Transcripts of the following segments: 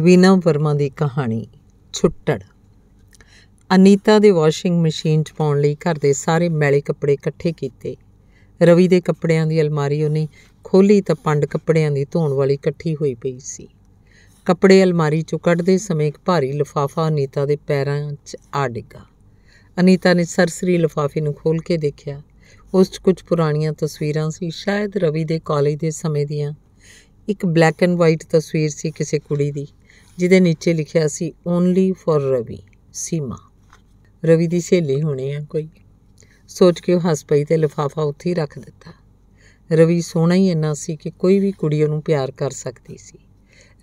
ਵਿਨਮ ਵਰਮਾ ਦੀ ਕਹਾਣੀ ਛੁੱਟੜ ਅਨੀਤਾ ਦੇ washing machine 'ਚ ਪਾਉਣ ਲਈ ਘਰ ਦੇ ਸਾਰੇ ਮੈਲੇ ਕੱਪੜੇ ਇਕੱਠੇ ਕੀਤੇ ਰਵੀ ਦੇ ਕੱਪੜਿਆਂ ਦੀ ਅਲਮਾਰੀ ਉਹਨੇ ਖੋਲੀ ਤਾਂ ਪੰਡ ਕੱਪੜਿਆਂ ਦੀ ਧੋਣ ਵਾਲੀ ਇਕੱਠੀ ਹੋਈ ਪਈ ਸੀ ਕੱਪੜੇ ਅਲਮਾਰੀ 'ਚੋਂ ਕੱਢਦੇ ਸਮੇਂ ਇੱਕ ਭਾਰੀ ਲਫਾਫਾ ਅਨੀਤਾ ਦੇ ਪੈਰਾਂ 'ਚ ਆ ਡਿੱਗਾ ਅਨੀਤਾ ਨੇ ਸਰਸਰੀ ਲਫਾਫੇ ਨੂੰ ਖੋਲ ਕੇ ਦੇਖਿਆ ਉਸ 'ਚ ਕੁਝ ਪੁਰਾਣੀਆਂ ਤਸਵੀਰਾਂ ਸੀ ਸ਼ਾਇਦ ਰਵੀ ਦੇ ਕਾਲਜ ਦੇ ਸਮੇਂ ਦੀਆਂ ਇੱਕ ਬਲੈਕ ਐਂਡ ਵਾਈਟ ਤਸਵੀਰ ਸੀ ਕਿਸੇ ਕੁੜੀ ਦੀ ਜਿਹਦੇ ਨੀਚੇ ਲਿਖਿਆ ਸੀ ਓਨਲੀ ਫॉर ਰਵੀ ਸੀਮਾ ਰਵੀ ਦੀ ਸਹੇਲੀ ਹੋਣੀ ਆ ਕੋਈ ਸੋਚ ਕੇ ਉਹ ਹੱਸ ਪਈ ਤੇ ਲਫਾਫਾ ਉੱਥੇ ਹੀ ਰੱਖ ਦਿੱਤਾ ਰਵੀ ਸੋਹਣਾ ਹੀ ਇੰਨਾ ਸੀ ਕਿ ਕੋਈ ਵੀ ਕੁੜੀ ਉਹਨੂੰ ਪਿਆਰ ਕਰ ਸਕਦੀ ਸੀ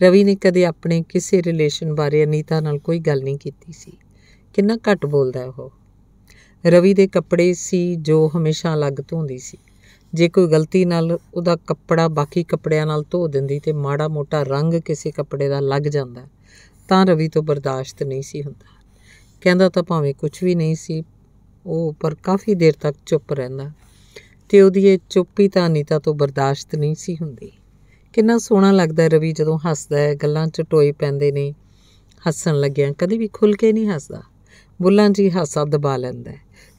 ਰਵੀ ਨੇ ਕਦੇ ਆਪਣੇ ਕਿਸੇ ਰਿਲੇਸ਼ਨ ਬਾਰੇ ਅਨੀਤਾ ਨਾਲ ਕੋਈ ਗੱਲ ਨਹੀਂ ਕੀਤੀ ਸੀ ਕਿੰਨਾ ਘੱਟ ਬੋਲਦਾ ਉਹ ਰਵੀ ਦੇ ਕੱਪੜੇ ਸੀ ਜੋ ਹਮੇਸ਼ਾ ਅਲੱਗ ਧੋਂਦੀ ਸੀ ਜੇ ਕੋਈ ਗਲਤੀ ਨਾਲ ਉਹਦਾ ਕੱਪੜਾ ਬਾਕੀ ਕੱਪੜਿਆਂ ਨਾਲ ਧੋ ਦਿੰਦੀ ਤੇ ਮਾੜਾ ਮੋਟਾ ਰੰਗ ਕਿਸੇ ਕੱਪੜੇ ਦਾ ਲੱਗ ਜਾਂਦਾ ਤਾਂ ਰਵੀ ਤੋਂ ਬਰਦਾਸ਼ਤ ਨਹੀਂ ਸੀ ਹੁੰਦਾ ਕਹਿੰਦਾ ਤਾਂ ਭਾਵੇਂ ਕੁਝ ਵੀ ਨਹੀਂ ਸੀ ਉਹ ਪਰ ਕਾਫੀ ਦੇਰ ਤੱਕ ਚੁੱਪ ਰਹਿੰਦਾ ਤੇ ਉਹਦੀ ਇਹ ਚੁੱਪੀ ਤਾਂ ਅਨੀਤਾ ਤੋਂ ਬਰਦਾਸ਼ਤ ਨਹੀਂ ਸੀ ਹੁੰਦੀ ਕਿੰਨਾ ਸੋਹਣਾ ਲੱਗਦਾ ਰਵੀ ਜਦੋਂ ਹੱਸਦਾ ਹੈ ਗੱਲਾਂ ਚ ਟੋਏ ਪੈਂਦੇ ਨੇ ਹੱਸਣ ਲੱਗਿਆ ਕਦੇ ਵੀ ਖੁੱਲ ਕੇ ਨਹੀਂ ਹੱਸਦਾ ਬੁੱਲਾਂ ਜੀ ਹਾਸਾ ਦਬਾ ਲੈਂਦਾ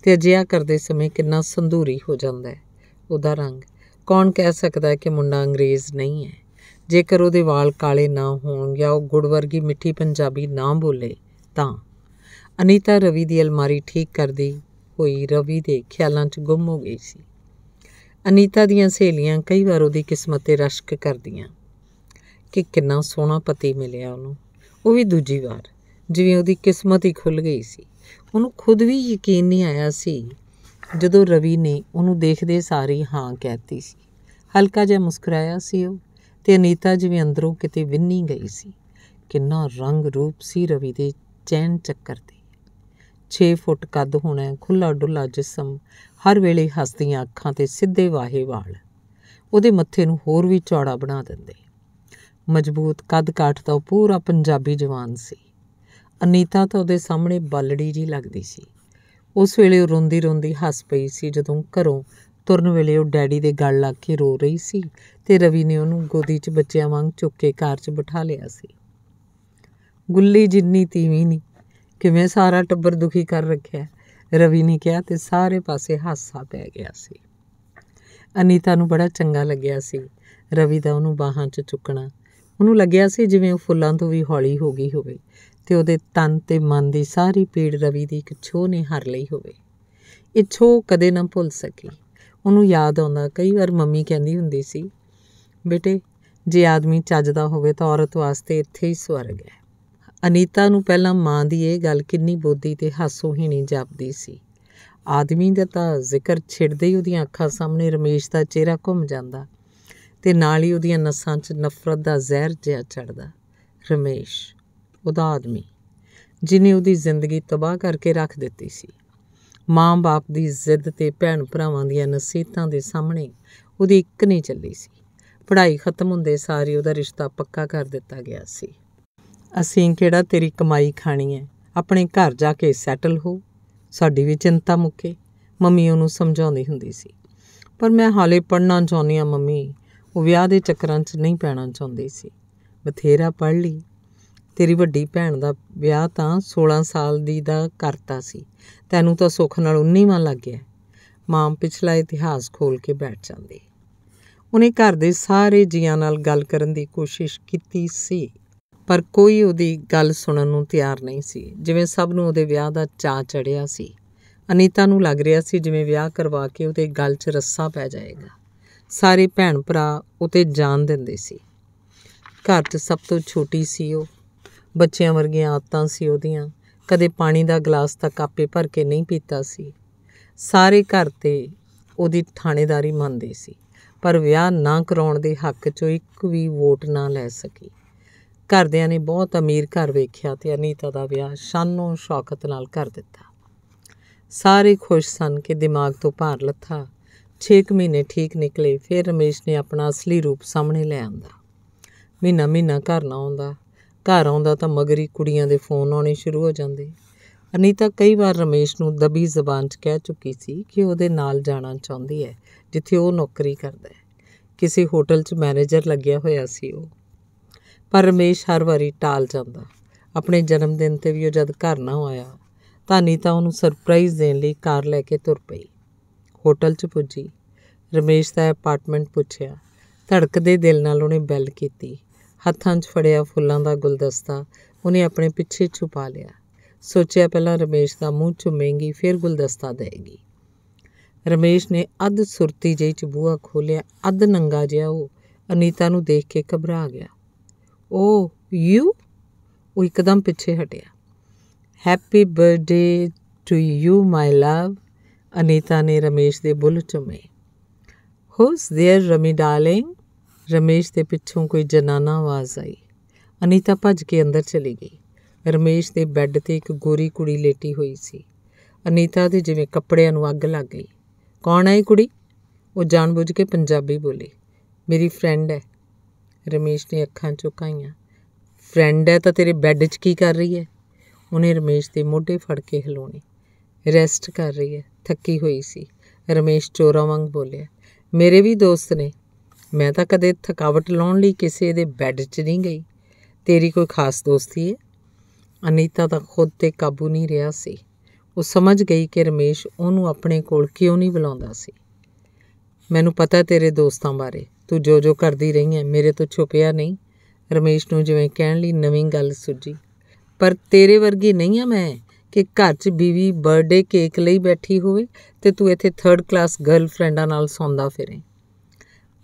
ਤੇ ਅਜਿਹਾ ਕਰਦੇ ਸਮੇਂ ਕਿੰਨਾ ਸੰਧੂਰੀ ਹੋ ਜਾਂਦਾ ਹੈ ਉਹਦਾ ਰੰਗ ਕੌਣ ਕਹਿ ਸਕਦਾ ਹੈ ਕਿ ਮੁੰਡਾ ਅੰਗਰੇਜ਼ ਨਹੀਂ ਹੈ ਜੇਕਰ ਉਹਦੇ ਵਾਲ ਕਾਲੇ ਨਾ ਹੋਣ ਜਾਂ ਉਹ ਗੁੜ ਵਰਗੀ ਮਿੱਠੀ ਪੰਜਾਬੀ ਨਾ ਬੋਲੇ ਤਾਂ ਅਨੀਤਾ ਰਵੀ ਦੀ ਅਲਮਾਰੀ ਠੀਕ ਕਰਦੀ ਹੋਈ ਰਵੀ ਦੇ ਖਿਆਲਾਂ 'ਚ ਗੁੰਮ ਹੋ ਗਈ ਸੀ ਅਨੀਤਾ ਦੀਆਂ ਸਹੇਲੀਆਂ ਕਈ ਵਾਰ ਉਹਦੀ ਕਿਸਮਤ ਤੇ ਰਸ਼ਕ ਕਰਦੀਆਂ ਕਿ ਕਿੰਨਾ ਸੋਹਣਾ ਪਤੀ ਮਿਲਿਆ ਉਹਨੂੰ ਉਹ ਵੀ ਦੂਜੀ ਵਾਰ ਜਿਵੇਂ ਉਹਦੀ ਕਿਸਮਤ ਹੀ ਖੁੱਲ ਗਈ ਸੀ ਉਹਨੂੰ ਖੁਦ ਵੀ ਯਕੀਨ ਨਹੀਂ ਆਇਆ ਸੀ ਜਦੋਂ ਰਵੀ ਨੇ ਉਹਨੂੰ ਦੇਖਦੇ ਸਾਰੀ ਹਾਂ ਕਹਿਤੀ ਸੀ ਹਲਕਾ ਜਿਹਾ ਮੁਸਕਰਾਇਆ ਸੀ ਉਹ ਤੇ ਅਨੀਤਾ ਜਿਵੇਂ ਅੰਦਰੋਂ ਕਿਤੇ ਵਿੰਨੀ ਗਈ ਸੀ ਕਿੰਨਾ ਰੰਗ ਰੂਪ ਸੀ ਰਵੀ ਦੇ ਚੈਨ ਚੱਕਰ ਤੇ 6 ਫੁੱਟ ਕੱਦ ਹੋਣਾ ਖੁੱਲਾ ਡੁੱਲਾ ਜਿਸਮ ਹਰ ਵੇਲੇ ਹੱਸਦੀਆਂ ਅੱਖਾਂ ਤੇ ਸਿੱਧੇ ਵਾਹੇ ਵਾਲ ਉਹਦੇ ਮੱਥੇ ਨੂੰ ਹੋਰ ਵੀ ਚੌੜਾ ਬਣਾ ਦਿੰਦੇ ਮਜ਼ਬੂਤ ਕੱਦ ਕਾਠ ਦਾ ਪੂਰਾ ਪੰਜਾਬੀ ਜਵਾਨ ਸੀ ਅਨੀਤਾ ਤਾਂ ਉਹਦੇ ਸਾਹਮਣੇ ਬਲੜੀ ਜੀ ਲੱਗਦੀ ਸੀ ਉਸ ਵੇਲੇ ਰੋਂਦੀ ਰੋਂਦੀ ਹੱਸ ਪਈ ਸੀ ਜਦੋਂ ਘਰੋਂ ਤੁਰਨ ਵੇਲੇ ਉਹ ਡੈਡੀ ਦੇ ਗਲ ਲਾ ਕੇ ਰੋ ਰਹੀ ਸੀ ਤੇ ਰਵੀ ਨੇ ਉਹਨੂੰ ਗੋਦੀ 'ਚ ਬੱਚਿਆਂ ਵਾਂਗ ਚੁੱਕ ਕੇ ਕਾਰ 'ਚ ਬਿਠਾ ਲਿਆ ਸੀ ਗੁੱਲੀ ਜਿੰਨੀ ਤੀਵੀਂ ਨਹੀਂ ਕਿਵੇਂ ਸਾਰਾ ਟੱਬਰ ਦੁਖੀ ਕਰ ਰੱਖਿਆ ਰਵੀ ਨੇ ਕਿਹਾ ਤੇ ਸਾਰੇ ਪਾਸੇ ਹਾਸਾ ਪੈ ਗਿਆ ਸੀ ਅਨੀਤਾ ਨੂੰ ਬੜਾ ਚੰਗਾ ਲੱਗਿਆ ਸੀ ਰਵੀ ਦਾ ਉਹਨੂੰ ਬਾਹਾਂ 'ਚ ਚੁੱਕਣਾ ਉਹਨੂੰ ਲੱਗਿਆ ਸੀ ਜਿਵੇਂ ਉਹ ਫੁੱਲਾਂ ਤੋਂ ਵੀ ਹੌਲੀ ਹੋ ਗਈ ਹੋਵੇ ਤੇ ਉਹਦੇ ਤਨ ਤੇ ਮਨ ਦੀ ਸਾਰੀ ਪੀੜ ਰਵੀ ਦੀ ਇੱਕ ਛੋਹ ਨੇ ਹਰ ਲਈ ਹੋਵੇ ਇਹ ਛੋਹ ਕਦੇ ਨਾ ਭੁੱਲ ਸਕੀ ਉਹਨੂੰ ਯਾਦ ਆਉਂਦਾ ਕਈ ਵਾਰ ਮੰਮੀ ਕਹਿੰਦੀ ਹੁੰਦੀ ਸੀ ਬੇਟੇ ਜੇ ਆਦਮੀ ਚੱਜਦਾ ਹੋਵੇ ਤਾਂ ਔਰਤ ਵਾਸਤੇ ਇੱਥੇ ਹੀ ਸਵਰਗ ਹੈ ਅਨੀਤਾ ਨੂੰ ਪਹਿਲਾਂ ਮਾਂ ਦੀ ਇਹ ਗੱਲ ਕਿੰਨੀ ਬੋਧੀ ਤੇ ਹਾਸੋਹੀਣੀ ਜਾਪਦੀ ਸੀ ਆਦਮੀ ਦਾ ਤਾਂ ਜ਼ਿਕਰ ਛਿੜਦੇ ਹੀ ਉਹਦੀਆਂ ਅੱਖਾਂ ਸਾਹਮਣੇ ਰਮੇਸ਼ ਦਾ ਚਿਹਰਾ ਘੁੰਮ ਜਾਂਦਾ ਤੇ ਨਾਲ ਹੀ ਉਹਦੀਆਂ ਨਸਾਂ 'ਚ ਨਫ਼ਰਤ ਦਾ ਜ਼ਹਿਰ ਜਿਹਾ ਚੜਦਾ ਰਮੇਸ਼ ਉਹਦਾ ਆਦਮੀ ਜਿਨੇ ਉਹਦੀ ਜ਼ਿੰਦਗੀ ਤਬਾਹ ਕਰਕੇ ਰੱਖ ਦਿੱਤੀ ਸੀ ਮਾਂ-ਬਾਪ ਦੀ ਜ਼ਿੱਦ ਤੇ ਭੈਣ ਭਰਾਵਾਂ ਦੀਆਂ ਨਸੀਹਤਾਂ ਦੇ ਸਾਹਮਣੇ ਉਹਦੀ ਇੱਕ ਨਹੀਂ ਚੱਲੀ ਸੀ ਪੜ੍ਹਾਈ ਖਤਮ ਹੁੰਦੇ ਸਾਰੀ ਉਹਦਾ ਰਿਸ਼ਤਾ ਪੱਕਾ ਕਰ ਦਿੱਤਾ ਗਿਆ ਸੀ ਅਸੀਂ ਕਿਹੜਾ ਤੇਰੀ ਕਮਾਈ ਖਾਣੀ ਹੈ ਆਪਣੇ ਘਰ ਜਾ ਕੇ ਸੈਟਲ ਹੋ ਸਾਡੀ ਵੀ ਚਿੰਤਾ ਮੁੱਕੇ ਮੰਮੀ ਉਹਨੂੰ ਸਮਝਾਉਂਦੀ ਹੁੰਦੀ ਸੀ ਪਰ ਮੈਂ ਹਾਲੇ ਪੜ੍ਹਨਾ ਚਾਹੁੰਦੀ ਆ ਮੰਮੀ ਉਹ ਵਿਆਹ ਦੇ ਚੱਕਰਾਂ 'ਚ ਨਹੀਂ ਪੈਣਾ ਚਾਹੁੰਦੀ ਸੀ ਬਥੇਰਾ ਪੜ੍ਹ ਲਈ ਤੇਰੀ ਵੱਡੀ ਭੈਣ ਦਾ ਵਿਆਹ ਤਾਂ 16 ਸਾਲ ਦੀ ਦਾ ਕਰਤਾ ਸੀ ਤੈਨੂੰ ਤਾਂ ਸੁੱਖ ਨਾਲ 19ਵਾਂ ਲੱਗ ਗਿਆ ਮਾਂ ਪਿਛਲਾ ਇਤਿਹਾਸ ਖੋਲ ਕੇ ਬੈਠ ਜਾਂਦੀ ਉਹਨੇ ਘਰ ਦੇ ਸਾਰੇ ਜੀਆਂ ਨਾਲ ਗੱਲ ਕਰਨ ਦੀ ਕੋਸ਼ਿਸ਼ ਕੀਤੀ ਸੀ ਪਰ ਕੋਈ ਉਹਦੀ ਗੱਲ ਸੁਣਨ ਨੂੰ ਤਿਆਰ ਨਹੀਂ ਸੀ ਜਿਵੇਂ ਸਭ ਨੂੰ ਉਹਦੇ ਵਿਆਹ ਦਾ ਚਾਹ ਚੜਿਆ ਸੀ ਅਨੀਤਾ ਨੂੰ ਲੱਗ ਰਿਹਾ ਸੀ ਜਿਵੇਂ ਵਿਆਹ ਕਰਵਾ ਕੇ ਉਹਦੇ ਗੱਲ 'ਚ ਰੱਸਾ ਪੈ ਜਾਏਗਾ ਸਾਰੇ ਭੈਣ ਭਰਾ ਉਹਤੇ ਜਾਨ ਦਿੰਦੇ ਸੀ ਘਰ 'ਚ ਸਭ ਤੋਂ ਛੋਟੀ ਸੀ ਉਹ ਬੱਚਿਆਂ ਵਰਗੀਆਂ ਆਦਤਾਂ ਸੀ ਉਹਦੀਆਂ ਕਦੇ ਪਾਣੀ ਦਾ ਗਲਾਸ ਤਾਂ ਕਾਪੇ ਭਰ ਕੇ ਨਹੀਂ ਪੀਤਾ ਸੀ ਸਾਰੇ ਘਰ ਤੇ ਉਹਦੀ ਥਾਣੇਦਾਰੀ ਮੰਨਦੇ ਸੀ ਪਰ ਵਿਆਹ ਨਾ ਕਰਾਉਣ ਦੇ ਹੱਕ 'ਚੋਂ ਇੱਕ ਵੀ ਵੋਟ ਨਾ ਲੈ ਸਕੀ ਘਰਦਿਆਂ ਨੇ ਬਹੁਤ ਅਮੀਰ ਘਰ ਵੇਖਿਆ ਤੇ ਅਨੀਤਾ ਦਾ ਵਿਆਹ ਸ਼ਾਨੋ ਸ਼ੌਕਤ ਨਾਲ ਕਰ ਦਿੱਤਾ ਸਾਰੇ ਖੁਸ਼ ਸਨ ਕਿ ਦਿਮਾਗ ਤੋਂ ਭਾਰ ਲੱਥਾ 6 ਮਹੀਨੇ ਠੀਕ ਨਿਕਲੇ ਫਿਰ ਰਮੇਸ਼ ਨੇ ਆਪਣਾ ਅਸਲੀ ਰੂਪ ਸਾਹਮਣੇ ਲੈ ਆਂਦਾ ਮਹੀਨਾ ਮਹੀਨਾ ਘਰ ਨਾ ਆਉਂਦਾ ਘਰ ਆਉਂਦਾ ਤਾਂ ਮਗਰੀ ਕੁੜੀਆਂ ਦੇ ਫੋਨ ਆਉਣੇ ਸ਼ੁਰੂ ਹੋ ਜਾਂਦੇ ਅਨੀਤਾ ਕਈ ਵਾਰ ਰਮੇਸ਼ ਨੂੰ ਦਬੀ ਜ਼ਬਾਨ 'ਚ ਕਹਿ ਚੁੱਕੀ ਸੀ ਕਿ ਉਹਦੇ ਨਾਲ ਜਾਣਾ ਚਾਹੁੰਦੀ ਹੈ ਜਿੱਥੇ ਉਹ ਨੌਕਰੀ ਕਰਦਾ ਹੈ ਕਿਸੇ ਹੋਟਲ 'ਚ ਮੈਨੇਜਰ ਲੱਗਿਆ ਹੋਇਆ ਸੀ ਉਹ ਪਰ ਰਮੇਸ਼ ਹਰ ਵਾਰੀ ਟਾਲ ਜਾਂਦਾ ਆਪਣੇ ਜਨਮ ਦਿਨ ਤੇ ਵੀ ਉਹ ਜਦ ਘਰ ਨਾ ਆਇਆ ਤਾਂ ਅਨੀਤਾ ਉਹਨੂੰ ਸਰਪ੍ਰਾਈਜ਼ ਦੇਣ ਲਈ ਕਾਰ ਲੈ ਕੇ ਤੁਰ ਪਈ ਹੋਟਲ 'ਚ ਪੁੱਜੀ ਰਮੇਸ਼ ਦਾ ਅਪਾਰਟਮੈਂਟ ਪੁੱਛਿਆ ਧੜਕਦੇ ਦਿਲ ਨਾਲ ਉਹਨੇ ਬੈਲ ਕੀਤੀ ਹੱਥਾਂ 'ਚ ਫੜਿਆ ਫੁੱਲਾਂ ਦਾ ਗੁਲਦਸਤਾ ਉਹਨੇ ਆਪਣੇ ਪਿੱਛੇ ਛੁਪਾ ਲਿਆ ਸੋਚਿਆ ਪਹਿਲਾਂ ਰਮੇਸ਼ ਦਾ ਮੂੰਹ ਚੁੰਮੇਗੀ ਫਿਰ ਗੁਲਦਸਤਾ ਦੇਗੀ ਰਮੇਸ਼ ਨੇ ਅੱਧ ਸੁਰਤੀ ਜਿਹੀ ਚ ਬੂਹਾ ਖੋਲਿਆ ਅੱਧ ਨੰਗਾ ਜਿਹਾ ਉਹ ਅਨੀਤਾ ਨੂੰ ਦੇਖ ਕੇ ਘਬਰਾ ਗਿਆ ਓ ਯੂ ਉਹ ਇੱਕਦਮ ਪਿੱਛੇ ਹਟਿਆ happy birthday to you my love Anita ਨੇ ਰਮੇਸ਼ ਦੇ ਬੁੱਲ ਚੁੰਮੇ who's there Rami darling Ramesh ਦੇ ਪਿੱਛੋਂ ਕੋਈ ਜਨਾਨਾ ਆਵਾਜ਼ ਆਈ ਅਨੀਤਾ ਭੱਜ ਕੇ ਅੰਦਰ ਚਲੀ ਗਈ ਰਮੇਸ਼ ਦੇ ਬੈੱਡ ਤੇ ਇੱਕ ਗੋਰੀ ਕੁੜੀ ਲੇਟੀ ਹੋਈ ਸੀ ਅਨੀਤਾ ਦੇ ਜਿਵੇਂ ਕੱਪੜਿਆਂ ਨੂੰ ਅੱਗ ਲੱਗ ਗਈ ਕੌਣ ਹੈ ਇਹ ਕੁੜੀ ਉਹ ਜਾਣਬੁੱਝ ਕੇ ਪੰਜਾਬੀ ਬੋਲੀ ਮੇਰੀ ਫਰੈਂਡ ਹੈ ਰਮੇਸ਼ ਨੇ ਅੱਖਾਂ ਝੁਕਾਈਆਂ ਫਰੈਂਡ ਹੈ ਤਾਂ ਤੇਰੇ ਬੈੱਡ 'ਚ ਕੀ ਕਰ ਰਹੀ ਹੈ ਉਹਨੇ ਰਮੇਸ਼ ਦੇ ਮੋਢੇ ਫੜ ਕੇ ਹਿਲਾਉਣੇ ਰੈਸਟ ਕਰ ਰਹੀ ਹੈ ਥੱਕੀ ਹੋਈ ਸੀ ਰਮੇਸ਼ ਚੋਰਾ ਵਾਂਗ ਬੋਲਿਆ ਮੇਰੇ ਵੀ ਦੋਸਤ ਨੇ ਮੈਂ ਤਾਂ ਕਦੇ ਥਕਾਵਟ ਲਾਉਣ ਲਈ ਕਿਸੇ ਦੇ ਬੈੱਡ 'ਚ ਨਹੀਂ ਗਈ ਤੇਰੀ ਕੋਈ ਖਾਸ ਦੋਸਤੀ ਹੈ ਅਨੀਤਾ ਤਾਂ ਖੁਦ ਤੇ ਕਾਬੂ ਨਹੀਂ ਰਿਹਾ ਸੀ ਉਹ ਸਮਝ ਗਈ ਕਿ ਰਮੇਸ਼ ਉਹਨੂੰ ਆਪਣੇ ਕੋਲ ਕਿਉਂ ਨਹੀਂ ਬੁਲਾਉਂਦਾ ਸੀ ਮੈਨੂੰ ਪਤਾ ਤੇਰੇ ਦੋਸਤਾਂ ਬਾਰੇ ਤੂੰ ਜੋ ਜੋ ਕਰਦੀ ਰਹੀ ਹੈ ਮੇਰੇ ਤੋਂ ਛੁਪਿਆ ਨਹੀਂ ਰਮੇਸ਼ ਨੂੰ ਜਿਵੇਂ ਕਹਿਣ ਲਈ ਨਵੀਂ ਗੱਲ ਸੁਝੀ ਪਰ ਤੇਰੇ ਵਰਗੀ ਨਹੀਂ ਆ ਮੈਂ ਕਿ ਘਰ 'ਚ ਬੀਵੀ ਬਰਥਡੇ ਕੇਕ ਲਈ ਬੈਠੀ ਹੋਵੇ ਤੇ ਤੂੰ ਇੱਥੇ 3rd ਕਲਾਸ ਗਰਲਫ੍ਰੈਂਡਾਂ ਨਾਲ ਸੌਂਦਾ ਫਿਰੇ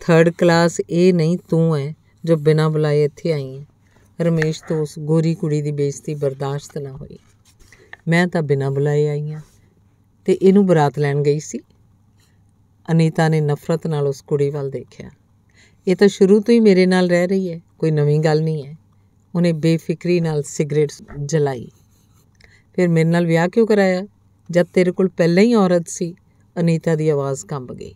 ਥਰਡ ਕਲਾਸ ਇਹ ਨਹੀਂ ਤੂੰ ਹੈ ਜੋ ਬਿਨਾਂ ਬੁਲਾਏ ਇੱਥੇ ਆਈ ਹੈ ਰਮੇਸ਼ ਤੋਂ ਉਸ ਗੋਰੀ ਕੁੜੀ ਦੀ ਬੇਇੱਜ਼ਤੀ ਬਰਦਾਸ਼ਤ ਨਾ ਹੋਈ ਮੈਂ ਤਾਂ ਬਿਨਾਂ ਬੁਲਾਏ ਆਈ ਹਾਂ ਤੇ ਇਹਨੂੰ ਬਰਾਤ ਲੈਣ ਗਈ ਸੀ ਅਨੀਤਾ ਨੇ ਨਫ਼ਰਤ ਨਾਲ ਉਸ ਕੁੜੀ ਵੱਲ ਦੇਖਿਆ ਇਹ ਤਾਂ ਸ਼ੁਰੂ ਤੋਂ ਹੀ ਮੇਰੇ ਨਾਲ ਰਹਿ ਰਹੀ ਹੈ ਕੋਈ ਨਵੀਂ ਗੱਲ ਨਹੀਂ ਹੈ ਉਹਨੇ ਬੇਫਿਕਰੀ ਨਾਲ ਸਿਗਰਟ ਜਲਾਈ ਫਿਰ ਮੇਰੇ ਨਾਲ ਵਿਆਹ ਕਿਉਂ ਕਰਾਇਆ ਜਦ ਤੇਰੇ ਕੋਲ ਪਹਿਲਾਂ ਹੀ ਔਰਤ ਸੀ ਅਨੀਤਾ ਦੀ ਆਵਾਜ਼ ਕੰਬ ਗਈ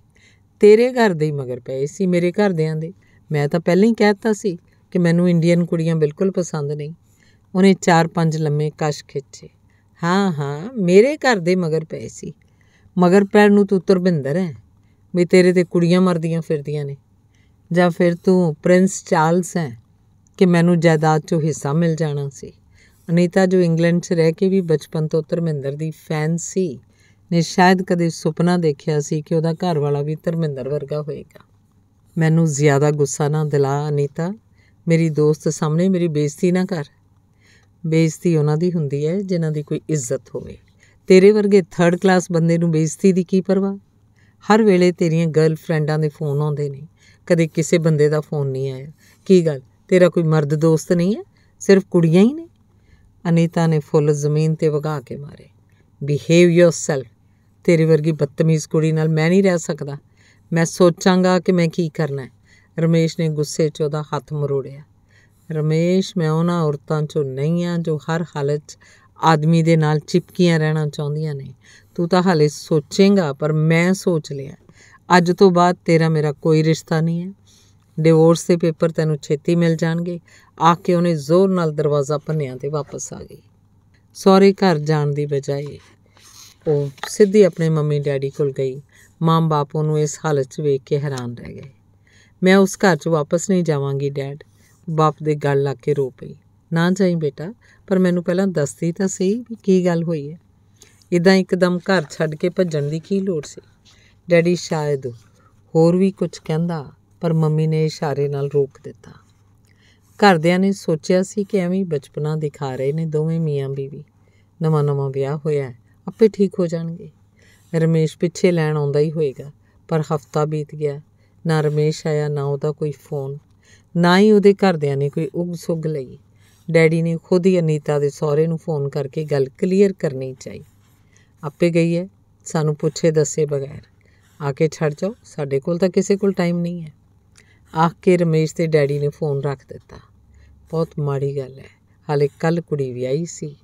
ਤੇਰੇ ਘਰ ਦੇ ਹੀ ਮਗਰ ਪਏ ਸੀ ਮੇਰੇ ਘਰਦਿਆਂ ਦੇ ਮੈਂ ਤਾਂ ਪਹਿਲਾਂ ਹੀ ਕਹਿਤਾ ਸੀ ਕਿ ਮੈਨੂੰ ਇੰਡੀਅਨ ਕੁੜੀਆਂ ਬਿਲਕੁਲ ਪਸੰਦ ਨਹੀਂ ਉਹਨੇ 4-5 ਲੰਮੇ ਕਸ਼ ਖਿੱਚੇ ਹਾਂ ਹਾਂ ਮੇਰੇ ਘਰ ਦੇ ਮਗਰ ਪਏ ਸੀ ਮਗਰ ਪੈਰ ਨੂੰ ਤੂੰ ਤਰਬਿੰਦਰ ਹੈ ਵੀ ਤੇਰੇ ਤੇ ਕੁੜੀਆਂ ਮਰਦੀਆਂ ਫਿਰਦੀਆਂ ਨੇ ਜਾਂ ਫਿਰ ਤੂੰ ਪ੍ਰਿੰਸ ਚਾਰਲਸ ਹੈ ਕਿ ਮੈਨੂੰ ਜਾਇਦਾਦ 'ਚੋਂ ਹਿੱਸਾ ਮਿਲ ਜਾਣਾ ਸੀ ਅਨੀਤਾ ਜੋ ਇੰਗਲੈਂਡ 'ਚ ਰਹਿ ਕੇ ਵੀ ਬਚਪਨ ਤੋਂ ਧਰਮਿੰਦਰ ਦੀ ਫੈਨ ਸੀ ਨੇ ਸ਼ਾਇਦ ਕਦੇ ਸੁਪਨਾ ਦੇਖਿਆ ਸੀ ਕਿ ਉਹਦਾ ਘਰ ਵਾਲਾ ਵੀ ਧਰਮਿੰਦਰ ਵਰਗਾ ਹੋਏਗਾ ਮੈਨੂੰ ਜ਼ਿਆਦਾ ਗੁੱਸਾ ਨਾ ਦਿਲਾ ਅਨੀਤਾ ਮੇਰੀ ਦੋਸਤ ਸਾਹਮਣੇ ਮੇਰੀ ਬੇਇੱਜ਼ਤੀ ਨਾ ਕਰ ਬੇਇੱਜ਼ਤੀ ਉਹਨਾਂ ਦੀ ਹੁੰਦੀ ਹੈ ਜਿਨ੍ਹਾਂ ਦੀ ਕੋਈ ਇੱਜ਼ਤ ਹੋਵੇ ਤੇਰੇ ਵਰਗੇ ਥਰਡ ਕਲਾਸ ਬੰਦੇ ਨੂੰ ਬੇਇੱਜ਼ਤੀ ਦੀ ਕੀ ਪਰਵਾਹ ਹਰ ਵੇਲੇ ਤੇਰੀਆਂ ਗਰਲਫ੍ਰੈਂਡਾਂ ਦੇ ਫੋਨ ਆਉਂਦੇ ਨੇ ਕਦੇ ਕਿਸੇ ਬੰਦੇ ਦਾ ਫੋਨ ਨਹੀਂ ਆਇਆ ਕੀ ਗੱਲ ਤੇਰਾ ਕੋਈ ਮਰਦ ਦੋਸਤ ਨਹੀਂ ਹੈ ਸਿਰਫ ਕੁੜੀਆਂ ਹੀ ਨੇ ਅਨੀਤਾ ਨੇ ਫੁੱਲ ਜ਼ਮੀਨ ਤੇ ਵਗਾ ਕੇ ਮਾਰੇ ਬਿਹੇਵ ਯੋਰਸੈਲਫ ਤੇਰੇ ਵਰਗੀ ਬਦਤਮੀਜ਼ ਕੁੜੀ ਨਾਲ ਮੈਂ ਨਹੀਂ ਰਹਿ ਸਕਦਾ ਮੈਂ ਸੋਚਾਂਗਾ ਕਿ ਮੈਂ ਕੀ ਕਰਨਾ ਹੈ ਰਮੇਸ਼ ਨੇ ਗੁੱਸੇ 'ਚ ਉਹਦਾ ਹੱਥ ਮਰੋੜਿਆ ਰਮੇਸ਼ ਮੈਂ ਉਹਨਾਂ ਔਰਤਾਂ 'ਚੋਂ ਨਹੀਂ ਆ ਜੋ ਹਰ ਹਾਲਤ 'ਚ ਆਦਮੀ ਦੇ ਨਾਲ ਚਿਪਕੀਆਂ ਰਹਿਣਾ ਚਾਹੁੰਦੀਆਂ ਨੇ ਤੂੰ ਤਾਂ ਹਾਲੇ ਸੋਚੇਂਗਾ ਪਰ ਮੈਂ ਸੋਚ ਲਿਆ ਅੱਜ ਤੋਂ ਬਾਅਦ ਤੇਰਾ ਮੇਰਾ ਕੋਈ ਰਿਸ਼ਤਾ ਨਹੀਂ ਹੈ ਡਿਵੋਰਸ ਦੇ ਪੇਪਰ ਤੈਨੂੰ ਛੇਤੀ ਮਿਲ ਜਾਣਗੇ ਆ ਕੇ ਉਹਨੇ ਜ਼ੋਰ ਨਾਲ ਦਰਵਾਜ਼ਾ ਭੰਨਿਆ ਤੇ ਵਾਪਸ ਆ ਗਈ ਸੌਰੇ ਘਰ ਜਾਣ ਦੀ ਬਜਾਏ ਉਹ ਸਿੱਧੀ ਆਪਣੇ ਮੰਮੀ ਡੈਡੀ ਕੋਲ ਗਈ ਮਾਂ ਬਾਪ ਉਹਨੂੰ ਇਸ ਹਾਲਤ 'ਚ ਵੇਖ ਕੇ ਹੈਰਾਨ ਰਹਿ ਗਏ ਮੈਂ ਉਸ ਘਰ 'ਚ ਵਾਪਸ ਨਹੀਂ ਜਾਵਾਂਗੀ ਡੈਡ ਬਾਪ ਦੇ ਗੱਲ ਲਾ ਕੇ ਰੋ ਪਈ ਨਾ ਜਾਈ ਬੇਟਾ ਪਰ ਮੈਨੂੰ ਪਹਿਲਾਂ ਦੱਸਦੀ ਤਾਂ ਸਹੀ ਵੀ ਕੀ ਗੱਲ ਹੋਈ ਹੈ ਇਦਾਂ ਇੱਕਦਮ ਘਰ ਛੱਡ ਕੇ ਭੱਜਣ ਦੀ ਕੀ ਲੋੜ ਸੀ ਡੈਡੀ ਸ਼ਾਇਦ ਹੋਰ ਵੀ ਕੁਝ ਕਹਿੰਦਾ ਪਰ ਮੰਮੀ ਨੇ ਇਸ਼ਾਰੇ ਨਾਲ ਰੋਕ ਦਿੱਤਾ ਘਰਦਿਆਂ ਨੇ ਸੋਚਿਆ ਸੀ ਕਿ ਐਵੇਂ ਬਚਪਨਾ ਦਿਖਾ ਰਹੇ ਨੇ ਦੋਵੇਂ ਮੀਆਂ ਬੀਵੀ ਨਵਾਂ ਨਵਾਂ ਵਿਆਹ ਹੋਇਆ ਹੈ ਆਪੇ ਠੀਕ ਹੋ ਜਾਣਗੇ ਰਮੇਸ਼ ਪਿੱਛੇ ਲੈਣ ਆਉਂਦਾ ਹੀ ਹੋਏਗਾ ਪਰ ਹਫਤਾ ਬੀਤ ਗਿਆ ਨਾ ਰਮੇਸ਼ ਆਇਆ ਨਾ ਉਹਦਾ ਕੋਈ ਫੋਨ ਨਾ ਹੀ ਉਹਦੇ ਘਰਦਿਆਂ ਨੇ ਕੋਈ ਉਗ ਸੁਗ ਲਈ ਡੈਡੀ ਨੇ ਖੁਦ ਹੀ ਅਨੀਤਾ ਦੇ ਸਹੁਰੇ ਨੂੰ ਫੋਨ ਕਰਕੇ ਗੱਲ ਕਲੀਅਰ ਕਰਨੀ ਚਾਹੀ ਆਪੇ ਗਈ ਹੈ ਸਾਨੂੰ ਪੁੱਛੇ ਦੱਸੇ ਬਗੈਰ ਆ ਕੇ ਛੱਡ ਜਾਓ ਸਾਡੇ ਕੋਲ ਤਾਂ ਕਿਸੇ ਕੋਲ ਟਾਈਮ ਨਹੀਂ ਹੈ ਆਖ ਕੇ ਰਮੇਸ਼ ਤੇ ਡੈਡੀ ਨੇ ਫੋਨ ਰੱਖ ਦਿੱਤਾ ਬਹੁਤ ਮਾੜੀ ਗੱਲ ਹੈ ਹਾਲੇ ਕੱਲ ਕੁੜੀ ਵੀ ਆਈ ਸੀ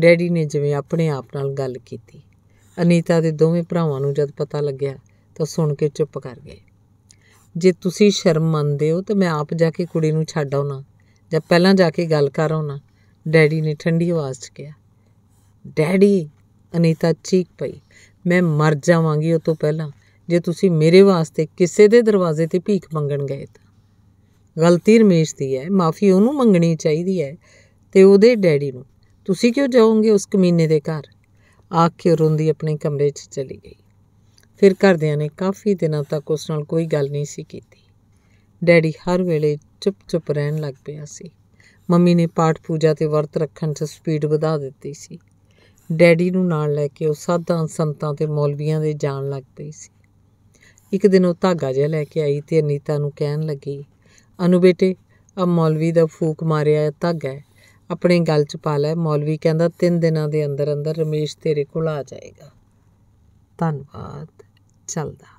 ਡੈਡੀ ਨੇ ਜਿਵੇਂ ਆਪਣੇ ਆਪ ਨਾਲ ਗੱਲ ਕੀਤੀ ਅਨੀਤਾ ਦੇ ਦੋਵੇਂ ਭਰਾਵਾਂ ਨੂੰ ਜਦ ਪਤਾ ਲੱਗਿਆ ਤਾਂ ਸੁਣ ਕੇ ਚੁੱਪ ਕਰ ਗਏ ਜੇ ਤੁਸੀਂ ਸ਼ਰਮ ਮੰਨਦੇ ਹੋ ਤਾਂ ਮੈਂ ਆਪ ਜਾ ਕੇ ਕੁੜੀ ਨੂੰ ਛੱਡ ਆਉਣਾ ਜਾਂ ਪਹਿਲਾਂ ਜਾ ਕੇ ਗੱਲ ਕਰ ਆਉਣਾ ਡੈਡੀ ਨੇ ਠੰਡੀ ਆਵਾਜ਼ 'ਚ ਕਿਹਾ ਡੈਡੀ ਅਨੀਤਾ ਚੀਕ ਪਈ ਮੈਂ ਮਰ ਜਾਵਾਂਗੀ ਉਹ ਤੋਂ ਪਹਿਲਾਂ ਜੇ ਤੁਸੀਂ ਮੇਰੇ ਵਾਸਤੇ ਕਿਸੇ ਦੇ ਦਰਵਾਜ਼ੇ ਤੇ ਭੀਖ ਮੰਗਣ ਗਏ ਤਾਂ ਗਲਤੀ ਰਮੇਸ਼ ਦੀ ਹੈ ਮਾਫੀ ਉਹਨੂੰ ਮੰਗਣੀ ਚਾਹੀਦੀ ਹੈ ਤੇ ਉਹਦੇ ਡੈਡੀ ਨੂੰ ਤੁਸੀਂ ਕਿਉਂ ਜਾਓਗੇ ਉਸ ਕਮੀਨੇ ਦੇ ਘਰ ਆਖ ਕੇ ਰੋਂਦੀ ਆਪਣੇ ਕਮਰੇ 'ਚ ਚਲੀ ਗਈ ਫਿਰ ਘਰਦਿਆਂ ਨੇ ਕਾਫੀ ਦਿਨਾਂ ਤੱਕ ਉਸ ਨਾਲ ਕੋਈ ਗੱਲ ਨਹੀਂ ਸੀ ਕੀਤੀ ਡੈਡੀ ਹਰ ਵੇਲੇ ਚੁੱਪ-ਚੁੱਪ ਰਹਿਣ ਲੱਗ ਪਿਆ ਸੀ ਮੰਮੀ ਨੇ ਪਾਠ ਪੂਜਾ ਤੇ ਵਰਤ ਰੱਖਣ 'ਚ ਸਪੀਡ ਵਧਾ ਦਿੱਤੀ ਸੀ ਡੈਡੀ ਨੂੰ ਨਾਲ ਲੈ ਕੇ ਉਹ ਸਾਧਾਂ ਸੰਤਾਂ ਤੇ ਮੌਲਵੀਆਂ ਦੇ ਜਾਣ ਲੱਗ ਪਈ ਸੀ ਇੱਕ ਦਿਨ ਉਹ ਧਾਗਾ ਜਿਹਾ ਲੈ ਕੇ ਆਈ ਤੇ ਅਨੀਤਾ ਨੂੰ ਕਹਿਣ ਲੱਗੀ ਅਨੂ ਬੇਟੇ ਆ ਮੌਲਵੀ ਦਾ ਫੂਕ ਮਾਰਿਆ ਧਾਗਾ ਆਪਣੇ ਗੱਲ 'ਚ ਪਾ ਲੈ ਮੌਲਵੀ ਕਹਿੰਦਾ ਤਿੰਨ ਦਿਨਾਂ ਦੇ ਅੰਦਰ ਅੰਦਰ ਰਮੇਸ਼ ਤੇਰੇ ਕੋਲ ਆ ਜਾਏਗਾ ਧੰਨਵਾਦ ਚੱਲਦਾ